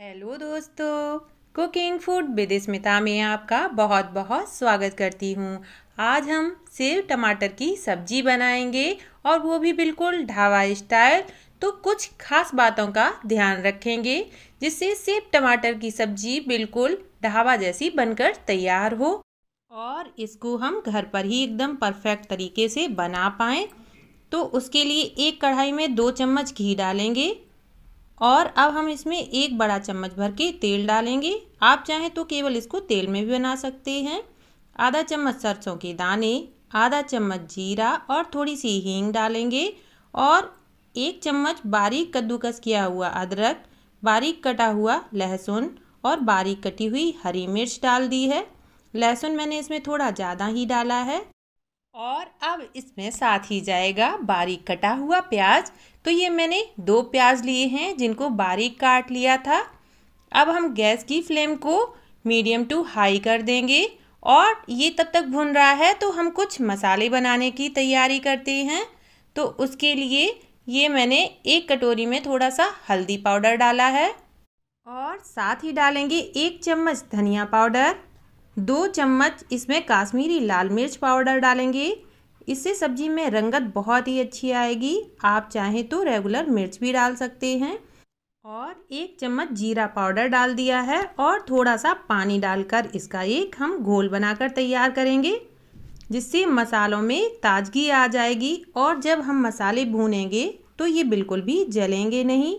hello दोस्तों cooking food with Smita में आपका बहुत बहुत स्वागत करती हूँ आज हम सेव टमाटर की सब्जी बनाएंगे और वो भी बिल्कुल ढाबा स्टाइल तो कुछ खास बातों का ध्यान रखेंगे जिससे सेब टमाटर की सब्जी बिल्कुल ढाबा जैसी बनकर तैयार हो और इसको हम घर पर ही एकदम परफेक्ट तरीके से बना पाएँ तो उसके लिए एक कढ़ाई में दो चम्मच घी डालेंगे और अब हम इसमें एक बड़ा चम्मच भर के तेल डालेंगे आप चाहें तो केवल इसको तेल में भी बना सकते हैं आधा चम्मच सरसों के दाने आधा चम्मच जीरा और थोड़ी सी हींग डालेंगे और एक चम्मच बारीक कद्दूकस किया हुआ अदरक बारीक कटा हुआ लहसुन और बारीक कटी हुई हरी मिर्च डाल दी है लहसुन मैंने इसमें थोड़ा ज़्यादा ही डाला है और अब इसमें साथ ही जाएगा बारीक कटा हुआ प्याज तो ये मैंने दो प्याज लिए हैं जिनको बारीक काट लिया था अब हम गैस की फ्लेम को मीडियम टू हाई कर देंगे और ये तब तक भुन रहा है तो हम कुछ मसाले बनाने की तैयारी करते हैं तो उसके लिए ये मैंने एक कटोरी में थोड़ा सा हल्दी पाउडर डाला है और साथ ही डालेंगे एक चम्मच धनिया पाउडर दो चम्मच इसमें काश्मीरी लाल मिर्च पाउडर डालेंगे इससे सब्जी में रंगत बहुत ही अच्छी आएगी आप चाहें तो रेगुलर मिर्च भी डाल सकते हैं और एक चम्मच जीरा पाउडर डाल दिया है और थोड़ा सा पानी डालकर इसका एक हम घोल बनाकर तैयार करेंगे जिससे मसालों में ताजगी आ जाएगी और जब हम मसाले भूनेंगे तो ये बिल्कुल भी जलेंगे नहीं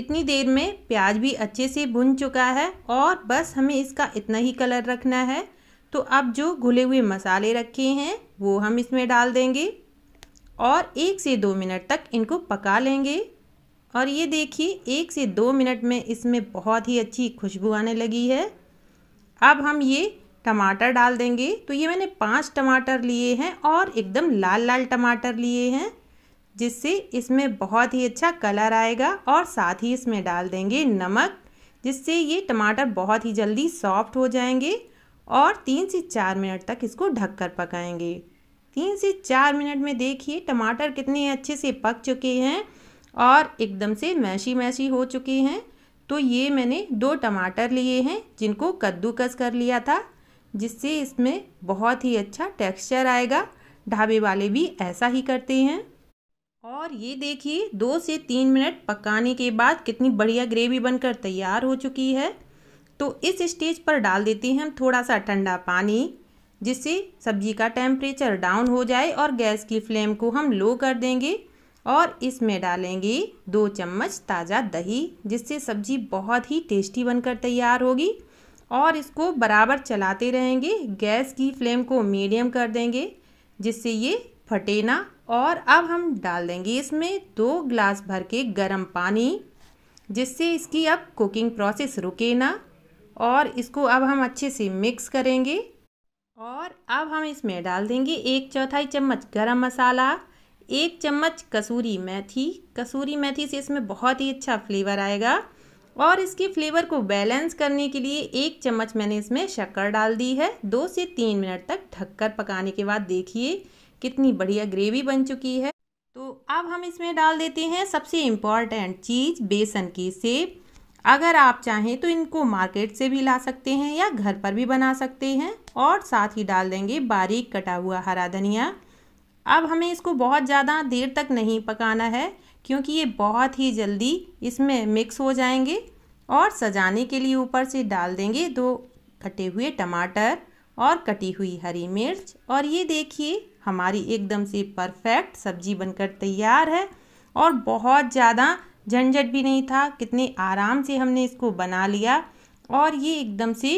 इतनी देर में प्याज भी अच्छे से भुन चुका है और बस हमें इसका इतना ही कलर रखना है तो अब जो घुले हुए मसाले रखे हैं वो हम इसमें डाल देंगे और एक से दो मिनट तक इनको पका लेंगे और ये देखिए एक से दो मिनट में इसमें बहुत ही अच्छी खुशबू आने लगी है अब हम ये टमाटर डाल देंगे तो ये मैंने पांच टमाटर लिए हैं और एकदम लाल लाल टमाटर लिए हैं जिससे इसमें बहुत ही अच्छा कलर आएगा और साथ ही इसमें डाल देंगे नमक जिससे ये टमाटर बहुत ही जल्दी सॉफ्ट हो जाएंगे और तीन से चार मिनट तक इसको ढक कर पकाएंगे तीन से चार मिनट में देखिए टमाटर कितने अच्छे से पक चुके हैं और एकदम से मैशी मैशी हो चुके हैं तो ये मैंने दो टमाटर लिए हैं जिनको कद्दूकस कर लिया था जिससे इसमें बहुत ही अच्छा टेक्सचर आएगा ढाबे वाले भी ऐसा ही करते हैं और ये देखिए दो से तीन मिनट पकाने के बाद कितनी बढ़िया ग्रेवी बनकर तैयार हो चुकी है तो इस स्टेज पर डाल देते हैं हम थोड़ा सा ठंडा पानी जिससे सब्जी का टेम्परेचर डाउन हो जाए और गैस की फ्लेम को हम लो कर देंगे और इसमें डालेंगे दो चम्मच ताज़ा दही जिससे सब्जी बहुत ही टेस्टी बनकर तैयार होगी और इसको बराबर चलाते रहेंगे गैस की फ्लेम को मीडियम कर देंगे जिससे ये फटे ना और अब हम डाल देंगे इसमें दो ग्लास भर के गर्म पानी जिससे इसकी अब कुकिंग प्रोसेस रुके ना और इसको अब हम अच्छे से मिक्स करेंगे और अब हम इसमें डाल देंगे एक चौथाई चम्मच गरम मसाला एक चम्मच कसूरी मेथी कसूरी मेथी से इसमें बहुत ही अच्छा फ्लेवर आएगा और इसके फ्लेवर को बैलेंस करने के लिए एक चम्मच मैंने इसमें शक्कर डाल दी है दो से तीन मिनट तक ढककर पकाने के बाद देखिए कितनी बढ़िया ग्रेवी बन चुकी है तो अब हम इसमें डाल देते हैं सबसे इम्पॉर्टेंट चीज़ बेसन की सेब अगर आप चाहें तो इनको मार्केट से भी ला सकते हैं या घर पर भी बना सकते हैं और साथ ही डाल देंगे बारीक कटा हुआ हरा धनिया अब हमें इसको बहुत ज़्यादा देर तक नहीं पकाना है क्योंकि ये बहुत ही जल्दी इसमें मिक्स हो जाएंगे और सजाने के लिए ऊपर से डाल देंगे दो कटे हुए टमाटर और कटी हुई हरी मिर्च और ये देखिए हमारी एकदम से परफेक्ट सब्जी बनकर तैयार है और बहुत ज़्यादा झंझट भी नहीं था कितने आराम से हमने इसको बना लिया और ये एकदम से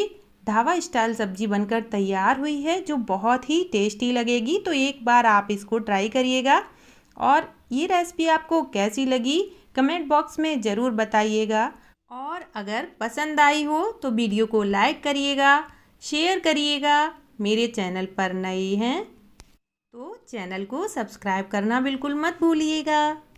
ढावा स्टाइल सब्जी बनकर तैयार हुई है जो बहुत ही टेस्टी लगेगी तो एक बार आप इसको ट्राई करिएगा और ये रेसिपी आपको कैसी लगी कमेंट बॉक्स में ज़रूर बताइएगा और अगर पसंद आई हो तो वीडियो को लाइक करिएगा शेयर करिएगा मेरे चैनल पर नए हैं तो चैनल को सब्सक्राइब करना बिल्कुल मत भूलिएगा